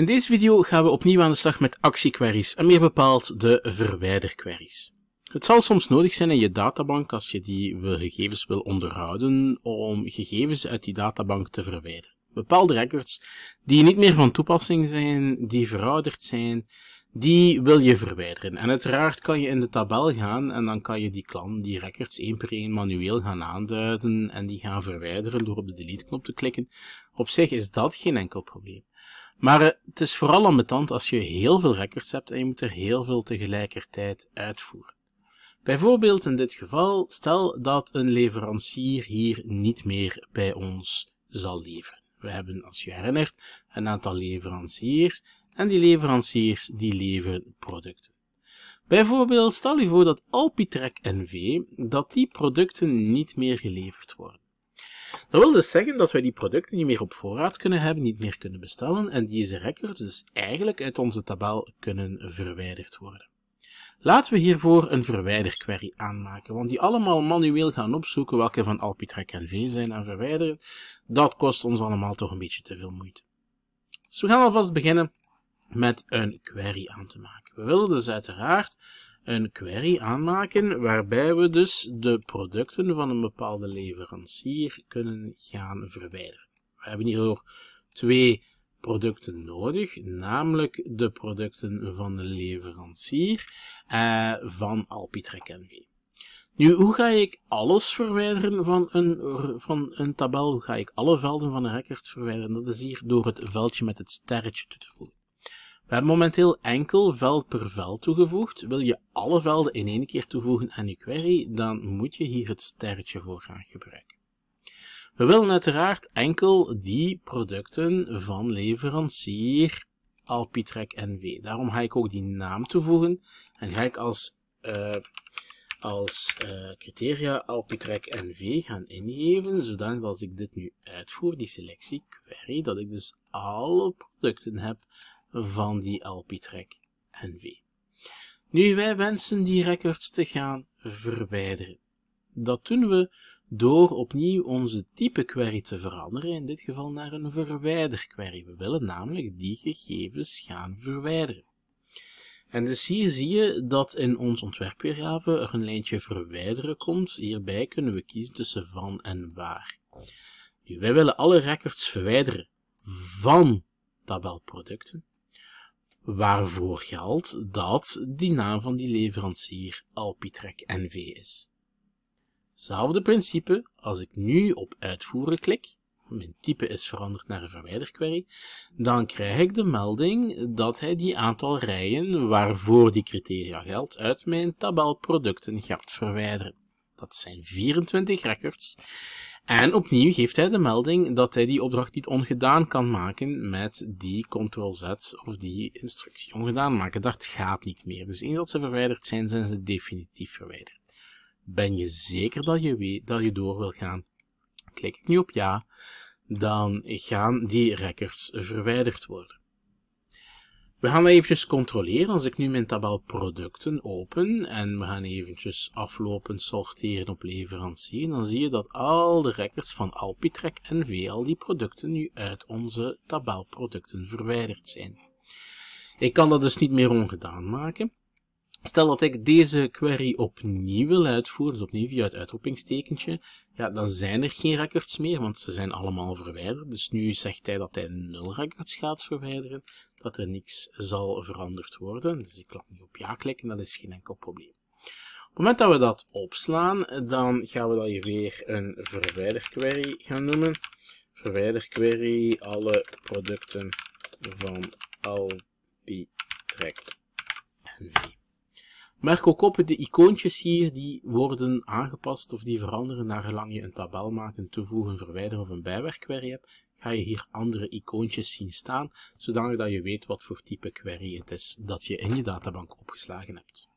In deze video gaan we opnieuw aan de slag met actiequeries en meer bepaald de verwijderqueries. Het zal soms nodig zijn in je databank als je die gegevens wil onderhouden om gegevens uit die databank te verwijderen. Bepaalde records die niet meer van toepassing zijn, die verouderd zijn, die wil je verwijderen. En uiteraard kan je in de tabel gaan en dan kan je die klant, die records, één per één manueel gaan aanduiden en die gaan verwijderen door op de delete knop te klikken. Op zich is dat geen enkel probleem. Maar eh, het is vooral ambetant als je heel veel records hebt en je moet er heel veel tegelijkertijd uitvoeren. Bijvoorbeeld in dit geval, stel dat een leverancier hier niet meer bij ons zal leveren. We hebben, als je herinnert, een aantal leveranciers en die leveranciers die leveren producten. Bijvoorbeeld, stel je voor dat Alpitrek NV, dat die producten niet meer geleverd worden. Dat wil dus zeggen dat wij die producten niet meer op voorraad kunnen hebben, niet meer kunnen bestellen en deze records dus eigenlijk uit onze tabel kunnen verwijderd worden. Laten we hiervoor een verwijderquery aanmaken, want die allemaal manueel gaan opzoeken welke van Alpitrac en V zijn en verwijderen, dat kost ons allemaal toch een beetje te veel moeite. Dus we gaan alvast beginnen met een query aan te maken. We willen dus uiteraard een query aanmaken waarbij we dus de producten van een bepaalde leverancier kunnen gaan verwijderen. We hebben hierdoor twee producten nodig, namelijk de producten van de leverancier eh, van Alpitrek NV. Nu, hoe ga ik alles verwijderen van een, van een tabel? Hoe ga ik alle velden van een record verwijderen? Dat is hier door het veldje met het sterretje toe te voegen. We hebben momenteel enkel veld per veld toegevoegd. Wil je alle velden in één keer toevoegen aan je query, dan moet je hier het sterretje voor gaan gebruiken. We willen uiteraard enkel die producten van leverancier Alpitrek NV. Daarom ga ik ook die naam toevoegen en ga ik als, uh, als uh, criteria Alpitrek NV gaan ingeven, Zodanig als ik dit nu uitvoer, die selectie query, dat ik dus alle producten heb van die Alpitrek NV. Nu, wij wensen die records te gaan verwijderen. Dat doen we door opnieuw onze type query te veranderen, in dit geval naar een verwijder query. We willen namelijk die gegevens gaan verwijderen. En dus hier zie je dat in ons ontwerpweergave er een lijntje verwijderen komt. Hierbij kunnen we kiezen tussen van en waar. Nu, wij willen alle records verwijderen van tabelproducten. Waarvoor geldt dat die naam van die leverancier Alpitrek NV is. Zelfde principe, als ik nu op uitvoeren klik, mijn type is veranderd naar een verwijderquery, dan krijg ik de melding dat hij die aantal rijen waarvoor die criteria geldt uit mijn tabel producten gaat verwijderen. Dat zijn 24 records. En opnieuw geeft hij de melding dat hij die opdracht niet ongedaan kan maken met die Ctrl-Z of die instructie ongedaan maken. Dat gaat niet meer. Dus eens dat ze verwijderd zijn, zijn ze definitief verwijderd ben je zeker dat je, weet, dat je door wil gaan? Klik ik nu op ja, dan gaan die records verwijderd worden. We gaan eventjes controleren. Als ik nu mijn tabel producten open en we gaan eventjes aflopend sorteren op leverancier, dan zie je dat al de records van Alpitrek en al die producten nu uit onze tabel producten verwijderd zijn. Ik kan dat dus niet meer ongedaan maken. Stel dat ik deze query opnieuw wil uitvoeren, dus opnieuw via het uitroepingstekentje, ja, dan zijn er geen records meer, want ze zijn allemaal verwijderd. Dus nu zegt hij dat hij nul records gaat verwijderen, dat er niks zal veranderd worden. Dus ik kan nu op ja klikken, dat is geen enkel probleem. Op het moment dat we dat opslaan, dan gaan we dat hier weer een verwijderquery gaan noemen. Verwijderquery alle producten van Alpitrek en Merk ook op, de icoontjes hier, die worden aangepast of die veranderen naar gelang je een tabel maken, toevoegen, verwijderen of een bijwerkquery hebt. Ga je hier andere icoontjes zien staan, zodanig dat je weet wat voor type query het is dat je in je databank opgeslagen hebt.